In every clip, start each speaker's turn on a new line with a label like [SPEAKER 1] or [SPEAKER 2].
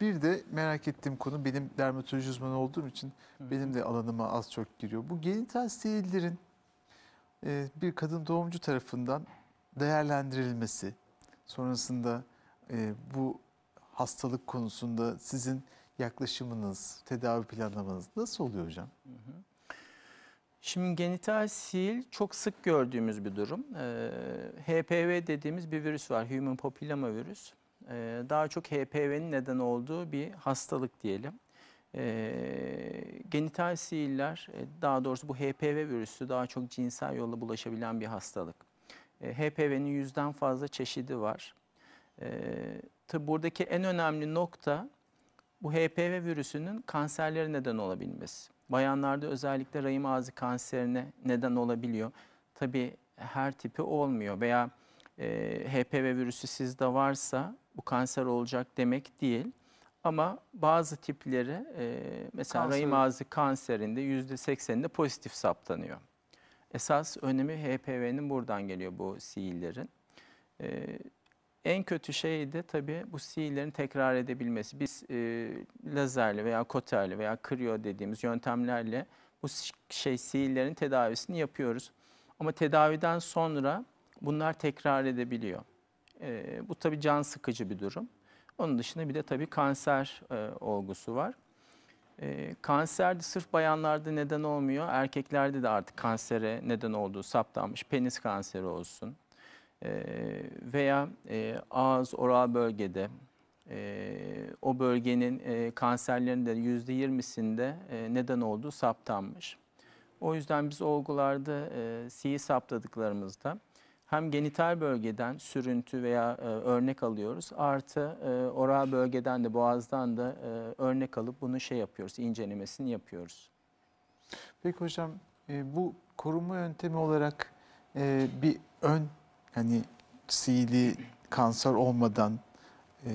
[SPEAKER 1] Bir de merak ettiğim konu benim dermatoloji uzmanı olduğum için Hı. benim de alanıma az çok giriyor. Bu genital seyirlerin e, bir kadın doğumcu tarafından değerlendirilmesi, sonrasında e, bu hastalık konusunda sizin yaklaşımınız, tedavi planlamanız nasıl oluyor hocam?
[SPEAKER 2] Hı hı. Şimdi genital sil çok sık gördüğümüz bir durum. Ee, HPV dediğimiz bir virüs var, human papilloma virüs. Ee, daha çok HPV'nin neden olduğu bir hastalık diyelim. Ee, genital sihirler, e, daha doğrusu bu HPV virüsü daha çok cinsel yolla bulaşabilen bir hastalık. Ee, HPV'nin yüzden fazla çeşidi var. buradaki en önemli nokta bu HPV virüsünün kanserlere neden olabilmesi. Bayanlarda özellikle rahim ağzı kanserine neden olabiliyor. Tabii her tipi olmuyor veya e, ee, HPV virüsü sizde varsa bu kanser olacak demek değil. Ama bazı tipleri e, mesela kanser. rahim ağzı kanserinde yüzde sekseninde pozitif saptanıyor. Esas önemi HPV'nin buradan geliyor bu sihirlerin. E, ee, en kötü şey de tabii bu sihirlerin tekrar edebilmesi. Biz e, lazerli veya koterli veya kriyo dediğimiz yöntemlerle bu şey sihirlerin tedavisini yapıyoruz. Ama tedaviden sonra bunlar tekrar edebiliyor. E, bu tabii can sıkıcı bir durum. Onun dışında bir de tabii kanser e, olgusu var. E, ee, kanser de sırf bayanlarda neden olmuyor. Erkeklerde de artık kansere neden olduğu saptanmış. Penis kanseri olsun e, veya e, ağız oral bölgede e, o bölgenin e, kanserlerinde yüzde yirmisinde e, neden olduğu saptanmış. O yüzden biz olgularda e, C'yi saptadıklarımızda hem genital bölgeden sürüntü veya e, örnek alıyoruz. Artı e, oral bölgeden de boğazdan da e, örnek alıp bunu şey yapıyoruz, incelemesini yapıyoruz.
[SPEAKER 1] Peki hocam e, bu koruma yöntemi olarak e, bir ön hani sihirli kanser olmadan e,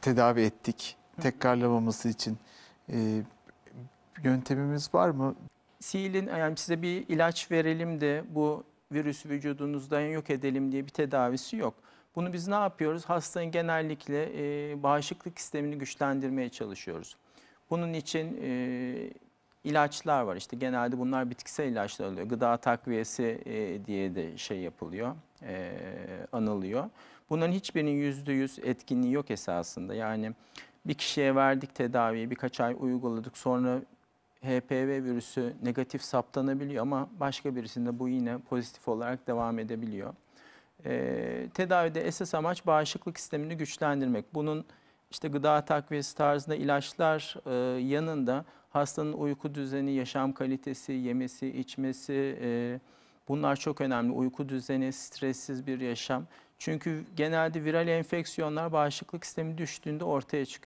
[SPEAKER 1] tedavi ettik. Tekrarlamaması için e, yöntemimiz var mı?
[SPEAKER 2] Siil'in yani size bir ilaç verelim de bu virüsü vücudunuzdan yok edelim diye bir tedavisi yok. Bunu biz ne yapıyoruz? Hastanın genellikle e, bağışıklık sistemini güçlendirmeye çalışıyoruz. Bunun için e, ilaçlar var. İşte genelde bunlar bitkisel ilaçlar oluyor. Gıda takviyesi e, diye de şey yapılıyor, e, anılıyor. Bunların hiçbirinin yüzde yüz etkinliği yok esasında. Yani bir kişiye verdik tedaviyi, birkaç ay uyguladık, sonra HPV virüsü negatif saptanabiliyor ama başka birisinde bu yine pozitif olarak devam edebiliyor. E, tedavide esas amaç bağışıklık sistemini güçlendirmek. Bunun işte gıda takviyesi tarzında ilaçlar e, yanında hastanın uyku düzeni, yaşam kalitesi, yemesi, içmesi e, bunlar çok önemli. Uyku düzeni, stressiz bir yaşam. Çünkü genelde viral enfeksiyonlar bağışıklık sistemi düştüğünde ortaya çıkıyor.